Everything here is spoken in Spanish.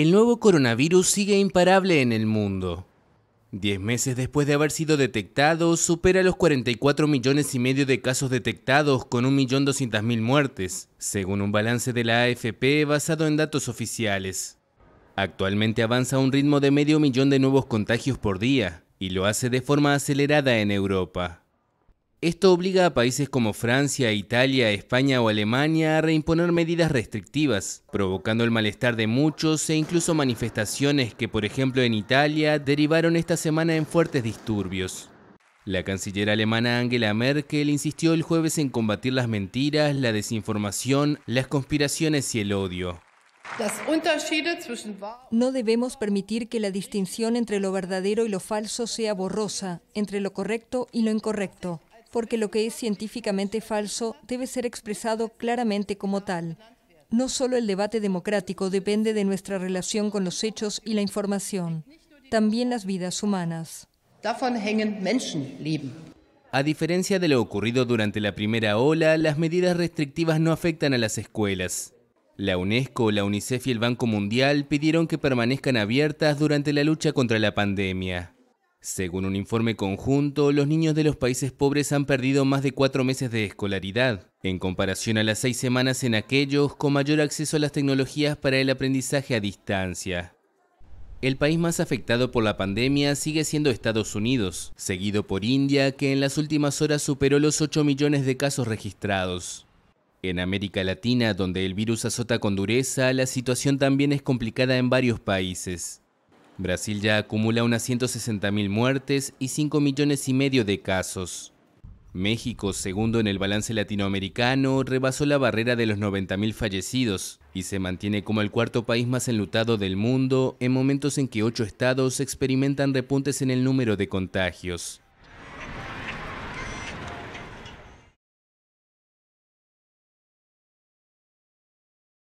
el nuevo coronavirus sigue imparable en el mundo. Diez meses después de haber sido detectado, supera los 44 millones y medio de casos detectados con 1.200.000 muertes, según un balance de la AFP basado en datos oficiales. Actualmente avanza a un ritmo de medio millón de nuevos contagios por día, y lo hace de forma acelerada en Europa. Esto obliga a países como Francia, Italia, España o Alemania a reimponer medidas restrictivas, provocando el malestar de muchos e incluso manifestaciones que, por ejemplo, en Italia derivaron esta semana en fuertes disturbios. La canciller alemana Angela Merkel insistió el jueves en combatir las mentiras, la desinformación, las conspiraciones y el odio. No debemos permitir que la distinción entre lo verdadero y lo falso sea borrosa, entre lo correcto y lo incorrecto porque lo que es científicamente falso debe ser expresado claramente como tal. No solo el debate democrático depende de nuestra relación con los hechos y la información, también las vidas humanas. A diferencia de lo ocurrido durante la primera ola, las medidas restrictivas no afectan a las escuelas. La UNESCO, la UNICEF y el Banco Mundial pidieron que permanezcan abiertas durante la lucha contra la pandemia. Según un informe conjunto, los niños de los países pobres han perdido más de cuatro meses de escolaridad, en comparación a las seis semanas en aquellos con mayor acceso a las tecnologías para el aprendizaje a distancia. El país más afectado por la pandemia sigue siendo Estados Unidos, seguido por India, que en las últimas horas superó los 8 millones de casos registrados. En América Latina, donde el virus azota con dureza, la situación también es complicada en varios países. Brasil ya acumula unas 160.000 muertes y 5 millones y medio de casos. México, segundo en el balance latinoamericano, rebasó la barrera de los 90.000 fallecidos y se mantiene como el cuarto país más enlutado del mundo en momentos en que ocho estados experimentan repuntes en el número de contagios.